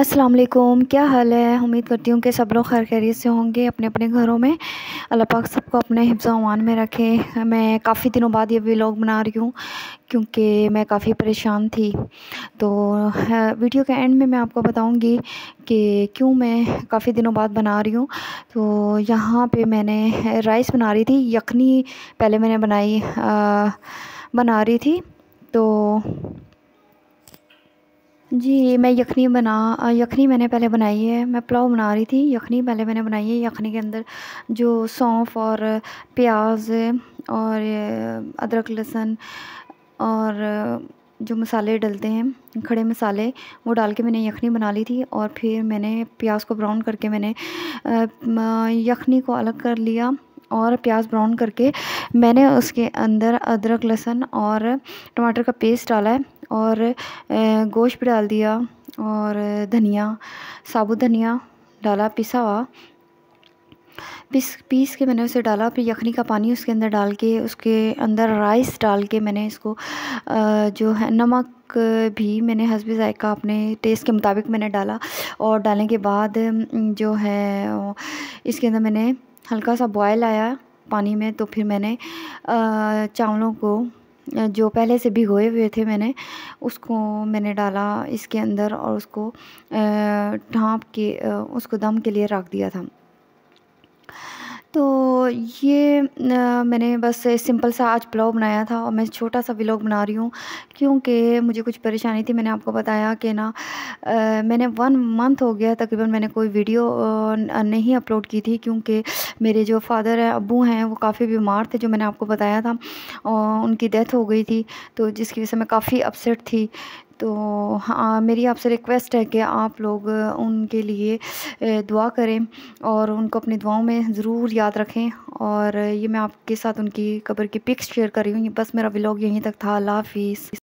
अस्सलाम वालेकुम क्या हाल है उम्मीद करती हूँ कि सब लोग खैर खैरियत से होंगे अपने अपने घरों में अल्लाह पाक सबको अपने हिफ्ज़ान में रखे मैं काफ़ी दिनों बाद ये व्लॉग बना रही हूँ क्योंकि मैं काफ़ी परेशान थी तो वीडियो के एंड में मैं आपको बताऊँगी कि क्यों मैं काफ़ी दिनों बाद बना रही हूँ तो यहाँ पर मैंने राइस बना रही थी यखनी पहले मैंने बनाई आ, बना रही थी तो जी मैं यखनी बना यखनी मैंने पहले बनाई है मैं पुलाव बना रही थी यखनी पहले मैंने बनाई है यखनी के अंदर जो सौंफ और प्याज और अदरक लहसुन और जो मसाले डलते हैं खड़े मसाले वो डाल के मैंने यखनी बना ली थी और फिर मैंने प्याज को ब्राउन करके मैंने यखनी को अलग कर लिया और प्याज ब्राउन करके मैंने उसके अंदर अदरक लहसुन और टमाटर का पेस्ट डाला है और गोश्त भी डाल दिया और धनिया साबुत धनिया डाला पिसा हुआ पीस पीस के मैंने उसे डाला फिर यखनी का पानी उसके अंदर डाल के उसके अंदर राइस डाल के मैंने इसको जो है नमक भी मैंने हसब जायका अपने टेस्ट के मुताबिक मैंने डाला और डालने के बाद जो है इसके अंदर मैंने हल्का सा बॉयल आया पानी में तो फिर मैंने चावलों को जो पहले से भिगोए हुए थे मैंने उसको मैंने डाला इसके अंदर और उसको ढाँप के उसको दम के लिए रख दिया था ये मैंने बस सिंपल सा आज ब्लॉग बनाया था और मैं छोटा सा व्लॉग बना रही हूँ क्योंकि मुझे कुछ परेशानी थी मैंने आपको बताया कि ना आ, मैंने वन मंथ हो गया तकरीबन मैंने कोई वीडियो नहीं अपलोड की थी क्योंकि मेरे जो फादर हैं अबू हैं वो काफ़ी बीमार थे जो मैंने आपको बताया था उनकी डेथ हो गई थी तो जिसकी वजह से मैं काफ़ी अपसेट थी तो हाँ मेरी आपसे रिक्वेस्ट है कि आप लोग उनके लिए दुआ करें और उनको अपनी दुआओं में ज़रूर याद रखें और ये मैं आपके साथ उनकी कब्र की पिक्स शेयर कर रही हूँ बस मेरा व्लॉग यहीं तक था अल्लाह हाफिज़